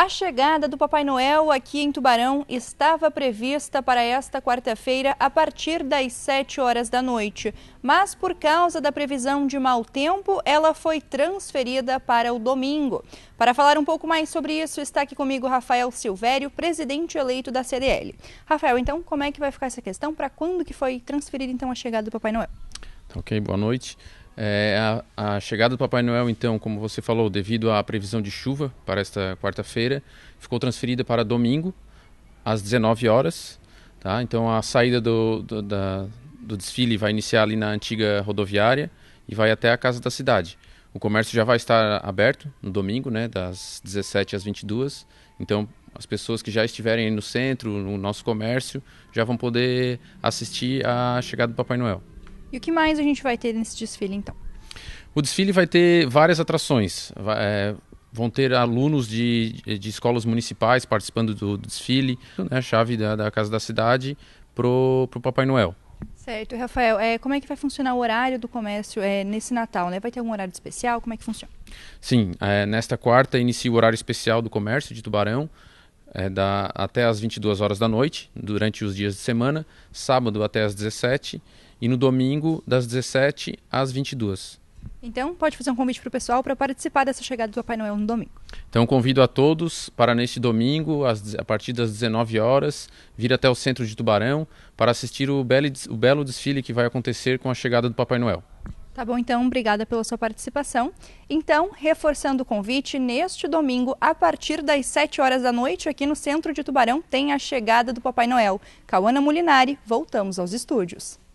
A chegada do Papai Noel aqui em Tubarão estava prevista para esta quarta-feira a partir das 7 horas da noite, mas por causa da previsão de mau tempo, ela foi transferida para o domingo. Para falar um pouco mais sobre isso, está aqui comigo Rafael Silvério, presidente eleito da CDL. Rafael, então, como é que vai ficar essa questão? Para quando que foi transferida então a chegada do Papai Noel? Tá ok, boa noite. É, a, a, chegada do Papai Noel, então, como você falou, devido à previsão de chuva para esta quarta-feira, ficou transferida para domingo, às 19 horas. Tá? Então, a saída do, do, da, do desfile vai iniciar ali na antiga rodoviária e vai até a Casa da Cidade. O comércio já vai estar aberto no domingo, né, das 17 às 22. Então, as pessoas que já estiverem no centro, no nosso comércio, já vão poder assistir à chegada do Papai Noel. E o que mais a gente vai ter nesse desfile, então? O desfile vai ter várias atrações. É, vão ter alunos de, de escolas municipais participando do, desfile, né, a chave da, da, Casa da Cidade para o Papai Noel. Certo, Rafael, é, como é que vai funcionar o horário do comércio é, nesse Natal? Né? Vai ter algum horário especial? Como é que funciona? Sim, é, nesta quarta inicia o horário especial do comércio de Tubarão, é, da, até às 22 horas da noite, durante os dias de semana, sábado até às 17 horas e no domingo das 17 às 22. Então, pode fazer um convite para o pessoal para participar dessa chegada do Papai Noel no domingo. Então, convido a todos para neste domingo, a partir das 19 horas, vir até o centro de Tubarão para assistir o belo, o belo desfile que vai acontecer com a chegada do Papai Noel. Tá bom, então, obrigada pela sua participação. Então, reforçando o convite, neste domingo, a partir das 7 horas da noite, aqui no centro de Tubarão, tem a chegada do Papai Noel. Cauana Molinari, voltamos aos estúdios.